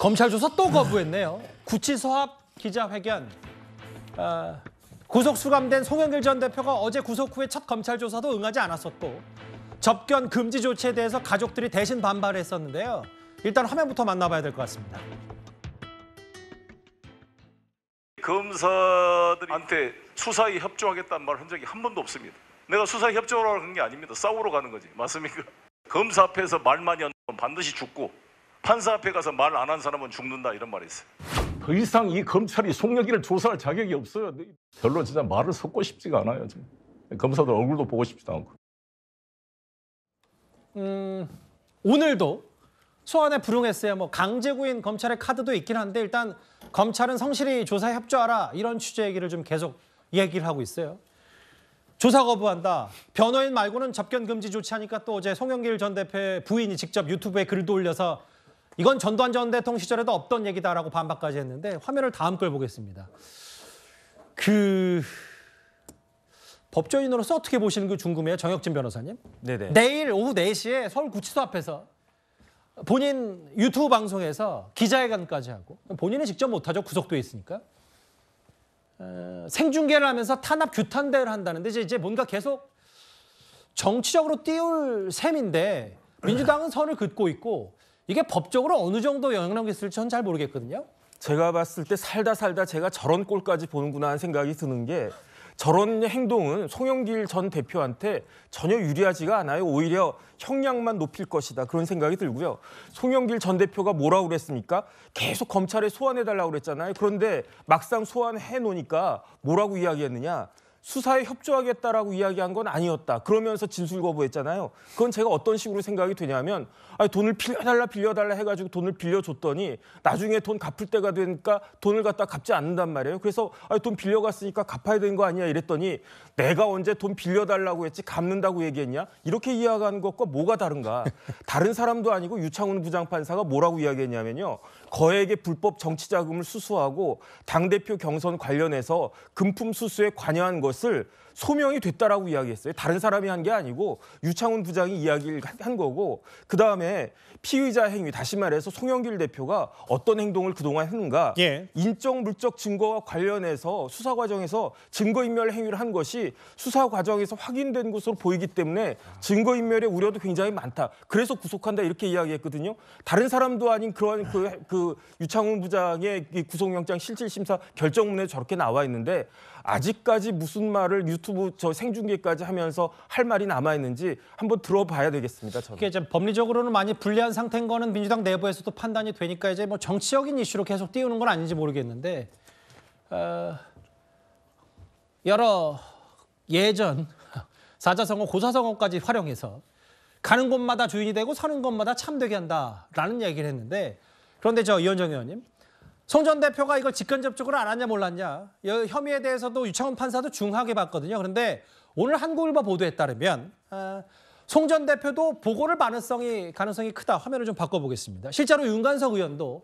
검찰 조사 또 거부했네요. 구치소 합 기자회견. 어, 구속 수감된 송영길 전 대표가 어제 구속 후에 첫 검찰 조사도 응하지 않았었고 접견 금지 조치에 대해서 가족들이 대신 반발했었는데요. 일단 화면부터 만나봐야 될 것 같습니다. 검사들한테 수사에 협조하겠다는 말한 적이 한 번도 없습니다. 내가 수사에 협조하라고 한게 아닙니다. 싸우러 가는 거지. 맞습니까? 검사 앞에서 말만 하면 반드시 죽고 판사 앞에 가서 말 안 한 사람은 죽는다 이런 말이 있어요. 더 이상 이 검찰이 송영길을 조사할 자격이 없어요. 네, 별로 진짜 말을 섞고 싶지가 않아요. 지금. 검사들 얼굴도 보고 싶지도 않고. 음, 오늘도 소환에 불응했어요. 뭐 강제구인 검찰의 카드도 있긴 한데 일단 검찰은 성실히 조사에 협조하라 이런 취재 얘기를 좀 계속 얘기를 하고 있어요. 조사 거부한다. 변호인 말고는 접견 금지 조치하니까 또 어제 송영길 전 대표의 부인이 직접 유튜브에 글도 올려서 이건 전두환 전 대통령 시절에도 없던 얘기다라고 반박까지 했는데 화면을 다음 걸 보겠습니다. 그 법조인으로서 어떻게 보시는 게 궁금해요, 정혁진 변호사님. 네네. 내일 오후 4시에 서울구치소 앞에서 본인 유튜브 방송에서 기자회견까지 하고 본인은 직접 못하죠, 구속돼 있으니까. 어, 생중계를 하면서 탄압 규탄대회를 한다는데 이제 뭔가 계속 정치적으로 띄울 셈인데 민주당은 선을 긋고 있고 이게 법적으로 어느 정도 영향력이 있을지 저는 잘 모르겠거든요. 제가 봤을 때 살다 살다 제가 저런 꼴까지 보는구나 하는 생각이 드는 게 저런 행동은 송영길 전 대표한테 전혀 유리하지가 않아요. 오히려 형량만 높일 것이다. 그런 생각이 들고요. 송영길 전 대표가 뭐라고 그랬습니까? 계속 검찰에 소환해달라고 그랬잖아요. 그런데 막상 소환해 놓으니까 뭐라고 이야기했느냐. 수사에 협조하겠다라고 이야기한 건 아니었다. 그러면서 진술 거부했잖아요. 그건 제가 어떤 식으로 생각이 되냐면 아니, 돈을 빌려달라 빌려달라 해가지고 돈을 빌려줬더니 나중에 돈 갚을 때가 되니까 돈을 갖다 갚지 않는단 말이에요. 그래서 아니, 돈 빌려갔으니까 갚아야 되는 거 아니야 이랬더니 내가 언제 돈 빌려달라고 했지 갚는다고 얘기했냐 이렇게 이야기하는 것과 뭐가 다른가? 다른 사람도 아니고 유창훈 부장판사가 뭐라고 이야기했냐면요. 거액의 불법 정치 자금을 수수하고 당 대표 경선 관련해서 금품 수수에 관여한 거. 것을 소명이 됐다라고 이야기했어요. 다른 사람이 한 게 아니고 유창훈 부장이 이야기를 한 거고 그 다음에 피의자 행위 다시 말해서 송영길 대표가 어떤 행동을 그동안 했는가 예. 인적 물적 증거와 관련해서 수사 과정에서 증거 인멸 행위를 한 것이 수사 과정에서 확인된 것으로 보이기 때문에 증거 인멸의 우려도 굉장히 많다. 그래서 구속한다 이렇게 이야기했거든요. 다른 사람도 아닌 그런 그, 그 유창훈 부장의 구속영장 실질 심사 결정문에 저렇게 나와 있는데 아직까지 무슨 말을 유 유튜브 저 생중계까지 하면서 할 말이 남아 있는지 한번 들어봐야 되겠습니다. 저는. 이게 이제 법리적으로는 많이 불리한 상태인 거는 민주당 내부에서도 판단이 되니까 이제 뭐 정치적인 이슈로 계속 띄우는 건 아닌지 모르겠는데 어, 여러 예전 사자성어 고사성어까지 활용해서 가는 곳마다 주인이 되고 사는 곳마다 참되게 한다라는 얘기를 했는데 그런데 저 이현정 의원님 송전 대표가 이걸 직간접적으로 안 하냐 몰랐냐. 혐의에 대해서도 유창훈 판사도 중하게 봤거든요. 그런데 오늘 한국일보 보도에 따르면 아, 송전 대표도 보고를 가능성이 가능성이 크다. 화면을 좀 바꿔보겠습니다. 실제로 윤관석 의원도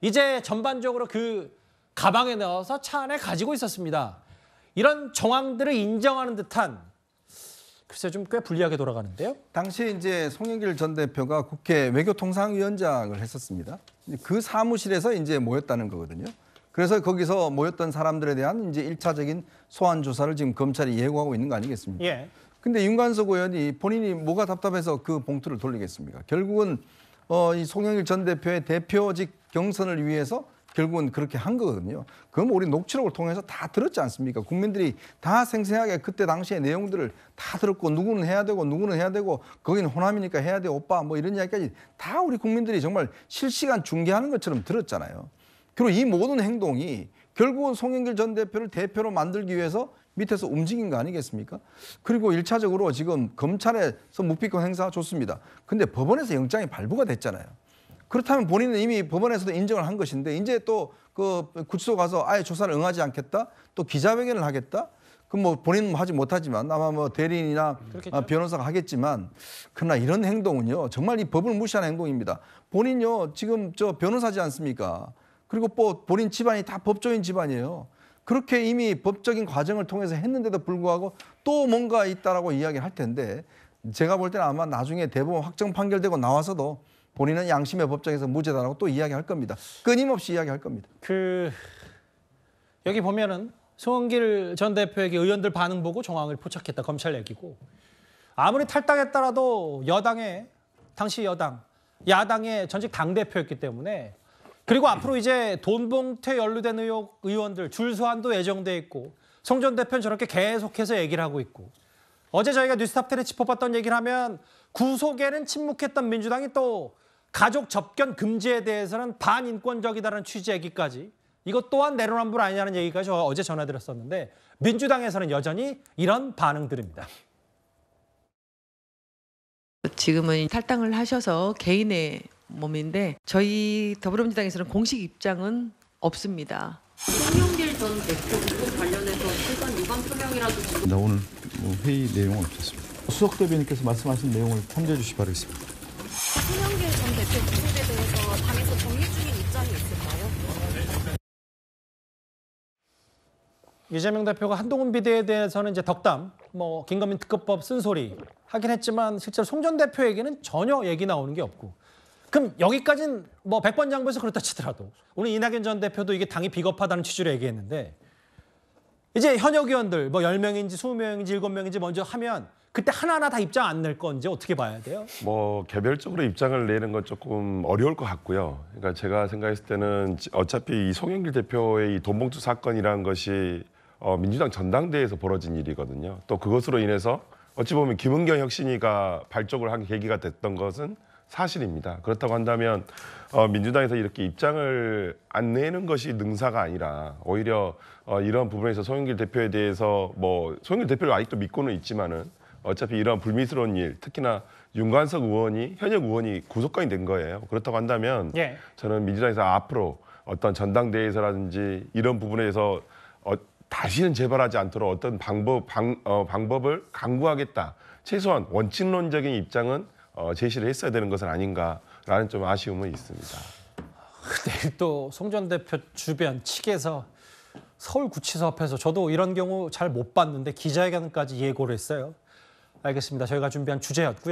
이제 전반적으로 그 가방에 넣어서 차 안에 가지고 있었습니다. 이런 정황들을 인정하는 듯한 글쎄 좀 꽤 불리하게 돌아가는데요. 당시 이제 송영길 전 대표가 국회 외교통상위원장을 했었습니다. 그 사무실에서 이제 모였다는 거거든요. 그래서 거기서 모였던 사람들에 대한 이제 일차적인 소환 조사를 지금 검찰이 예고하고 있는 거 아니겠습니까? 예. 근데 윤관석 의원이 본인이 뭐가 답답해서 그 봉투를 돌리겠습니까? 결국은 어, 이 송영길 전 대표의 대표직 경선을 위해서 결국은 그렇게 한 거거든요. 그럼 우리 녹취록을 통해서 다 들었지 않습니까? 국민들이 다 생생하게 그때 당시의 내용들을 다 들었고 누구는 해야 되고 누구는 해야 되고 거기는 호남이니까 해야 돼 오빠 뭐 이런 이야기까지 다 우리 국민들이 정말 실시간 중계하는 것처럼 들었잖아요. 그리고 이 모든 행동이 결국은 송영길 전 대표를 대표로 만들기 위해서 밑에서 움직인 거 아니겠습니까? 그리고 1차적으로 지금 검찰에서 무비권 행사 좋습니다. 근데 법원에서 영장이 발부가 됐잖아요. 그렇다면 본인은 이미 법원에서도 인정을 한 것인데 이제 또 그 구치소 가서 아예 조사를 응하지 않겠다 또 기자회견을 하겠다 그럼 뭐 본인은 뭐 하지 못하지만 아마 뭐 대리인이나 그렇겠죠? 아, 변호사가 하겠지만 그러나 이런 행동은요 정말 이 법을 무시하는 행동입니다. 본인요 지금 저 변호사지 않습니까? 그리고 또 본인 집안이 다 법조인 집안이에요. 그렇게 이미 법적인 과정을 통해서 했는데도 불구하고 또 뭔가 있다라고 이야기할 텐데 제가 볼 때는 아마 나중에 대법원 확정 판결되고 나와서도 본인은 양심의 법정에서 무죄다라고 또 이야기할 겁니다. 끊임없이 이야기할 겁니다. 그 여기 보면은 송원길 전 대표에게 의원들 반응 보고 정황을 포착했다 검찰 얘기고 아무리 탈당했더라도 여당의 당시 여당 야당의 전직 당 대표였기 때문에 그리고 앞으로 이제 돈봉태 연루된 의혹 의원들 줄수한도 예정돼 있고 송 전 대표는 저렇게 계속해서 얘기를 하고 있고 어제 저희가 뉴스탑텐에 짚어봤던 얘기를 하면 구속에는 침묵했던 민주당이 또 가족 접견 금지에 대해서는 반인권적이다라는 취지 얘기까지 이것 또한 내로남불 아니냐는 얘기까지 어제 전해드렸었는데 민주당에서는 여전히 이런 반응들입니다. 지금은 탈당을 하셔서 개인의 몸인데 저희 더불어민주당에서는 공식 입장은 없습니다. 송영길 전 대표 관련해서 실전 유감 표명이라도 나 오늘 뭐 회의 내용 없었습니다. 수석 대변인께서 말씀하신 내용을 편조해 주시 바라겠습니다. 신영길 전 대표 구속에 대해서 당에서 정리 중인 입장이 있을까요? 이재명 대표가 한동훈 비대에 대해서는 이제 덕담, 뭐 김건민 특검법 쓴소리 하긴 했지만 실제로 송전 대표 얘기는 전혀 얘기 나오는 게 없고 그럼 여기까지는 뭐 100번 장부에서 그렇다 치더라도 오늘 이낙연 전 대표도 이게 당이 비겁하다는 취지로 얘기했는데 이제 현역 의원들 뭐 열명인지 20명인지 7명인지 먼저 하면 그때 하나하나 다 입장 안 낼 건지 어떻게 봐야 돼요? 뭐 개별적으로 입장을 내는 건 조금 어려울 것 같고요. 그러니까 제가 생각했을 때는 어차피 이 송영길 대표의 이 돈봉투 사건이라는 것이 어, 민주당 전당대회에서 벌어진 일이거든요. 또 그것으로 인해서 어찌 보면 김은경 혁신이가 발족을 한 계기가 됐던 것은 사실입니다. 그렇다고 한다면 어, 민주당에서 이렇게 입장을 안 내는 것이 능사가 아니라 오히려 어, 이런 부분에서 송영길 대표에 대해서 뭐 송영길 대표를 아직도 믿고는 있지만은 어차피 이러한 불미스러운 일, 특히나 윤관석 의원이 현역 의원이 구속까이된 거예요. 그렇다고 한다면 예. 저는 민주당에서 앞으로 어떤 전당대회에서라든지 이런 부분에서 어, 다시는 재발하지 않도록 어떤 방법 방, 어, 방법을 강구하겠다. 최소한 원칙론적인 입장은 어, 제시를 했어야 되는 것은 아닌가라는 좀 아쉬움은 있습니다. 내일 또송전 대표 주변 측에서 서울구치소 앞에서 저도 이런 경우 잘 못 봤는데 기자회견까지 예고를 했어요. 알겠습니다. 저희가 준비한 주제였고요.